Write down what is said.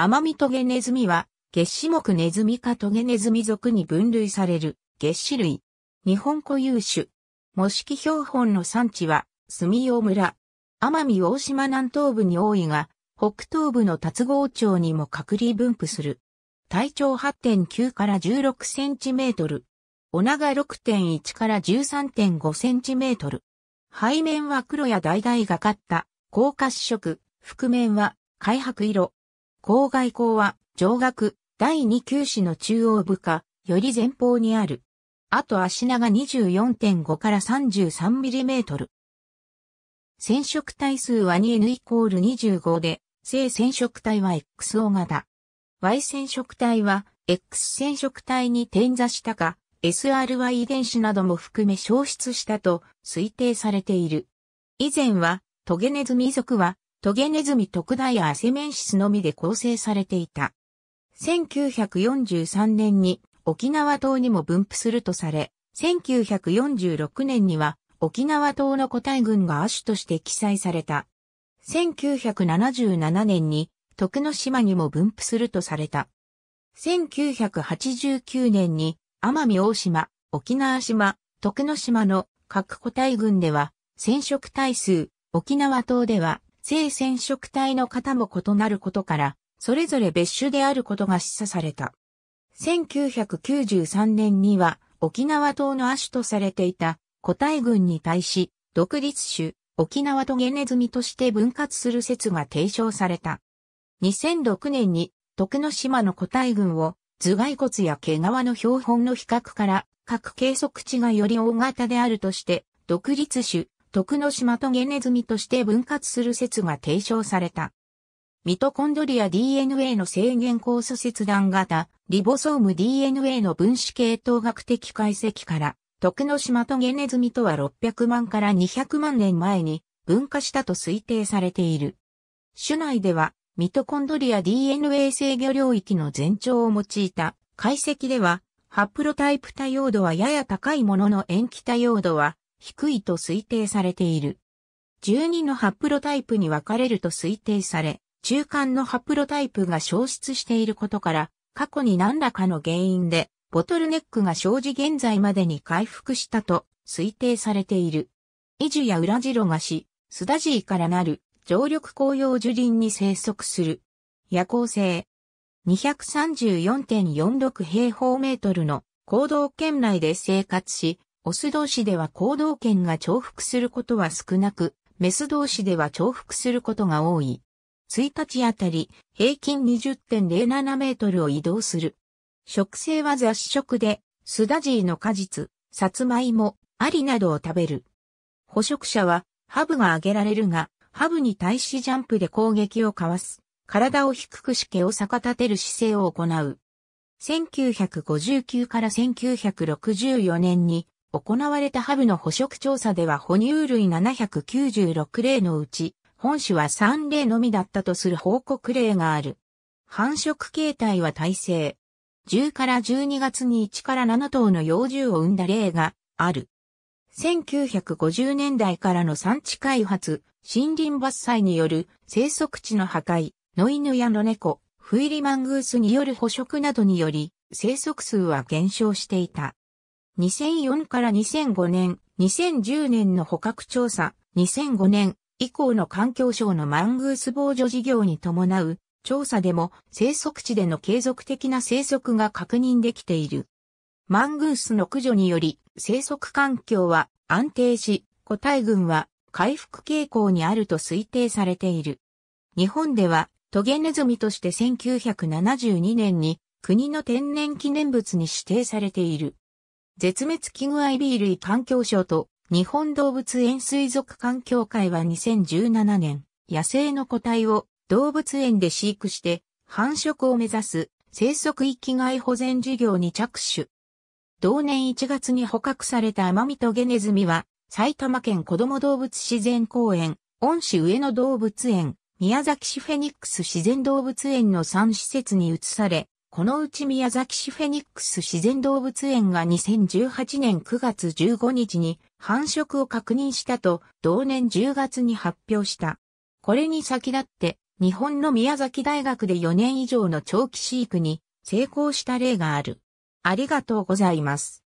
アマミトゲネズミは、月子目ネズミかトゲネズミ属に分類される、月子類。日本固有種。模式標本の産地は、住尾村。奄美大島南東部に多いが、北東部の達郷町にも隔離分布する。体長8.9から16センチメートル。お長6.1から13.5センチメートル。背面は黒や橙がかった、高褐色、覆面は開白色。郊外校は、上学、第二級市の中央部下、より前方にある。あと足長24.5から33ミリメートル。染色体数は 2N イコール25で、正染色体は XO 型。Y 染色体は、X 染色体に転座したか、SRY 遺伝子なども含め消失したと推定されている。以前は、トゲネズミ族はトゲネズミ特大アセメンシスのみで構成されていた。1943年に沖縄島にも分布するとされ、1946年には沖縄島の個体群が亜種として記載された。1977年に徳之島にも分布するとされた。1989年に奄美大島、沖縄島、徳之島の各個体群では、染色体数、沖縄島では性染色体の型も異なることから、それぞれ別種であることが示唆された。1993年には沖縄島の亜種とされていた個体群に対し、独立種、沖縄トゲネズミとして分割する説が提唱された。2006年に徳之島の個体群を頭蓋骨や毛皮の標本の比較から各計測値がより大型であるとして独立種徳之島とゲネズミとして分割する説が提唱された。ミトコンドリア DNA の制限酵素切断型、リボソーム DNA の分子系統学的解析から、徳之島とゲネズミとは600万から200万年前に分化したと推定されている。種内では、ミトコンドリア DNA 制御領域の全長を用いた解析では、ハプロタイプ多様度はやや高いものの塩基多様度は低いと推定されている。12のハプロタイプに分かれると推定され、中間のハプロタイプが消失していることから、過去に何らかの原因で、ボトルネックが生じ現在までに回復したと推定されている。イジュやウラジロガシ、スダジーからなる常緑紅葉樹林に生息する。夜行性。234.46平方メートルの行動圏内で生活し、オス同士では行動権が重複することは少なく、メス同士では重複することが多い。1日あたり平均20.07メートルを移動する。食性は雑食で、スダジーの果実、サツマイモ、アリなどを食べる。捕食者は、ハブが挙げられるが、ハブに対しジャンプで攻撃をかわす。体を低くし毛を逆立てる姿勢を行う。1959から1964年に行われたハブの捕食調査では哺乳類796例のうち、本種は3例のみだったとする報告例がある。繁殖形態は耐性。10から12月に1から7頭の幼獣を産んだ例がある。1950年代からの産地開発、森林伐採による生息地の破壊、野犬や野猫、フイリマングースによる捕食などにより、生息数は減少していた。2004から2005年、2010年の捕獲調査、2005年以降の環境省のマングース防除事業に伴う調査でも生息地での継続的な生息が確認できている。マングースの駆除により生息環境は安定し、個体群は回復傾向にあると推定されている。日本ではトゲネズミとして1972年に国の天然記念物に指定されている。絶滅危惧 i B 類環境省と日本動物園水族館協会は2017年、野生の個体を動物園で飼育して繁殖を目指す生息域外保全事業に着手。同年1月に捕獲されたアマミトゲネズミは埼玉県子ども動物自然公園、恩市上野動物園、宮崎市フェニックス自然動物園の3施設に移され、このうち宮崎市フェニックス自然動物園が2018年9月15日に繁殖を確認したと同年10月に発表した。これに先立って日本の宮崎大学で4年以上の長期飼育に成功した例がある。ありがとうございます。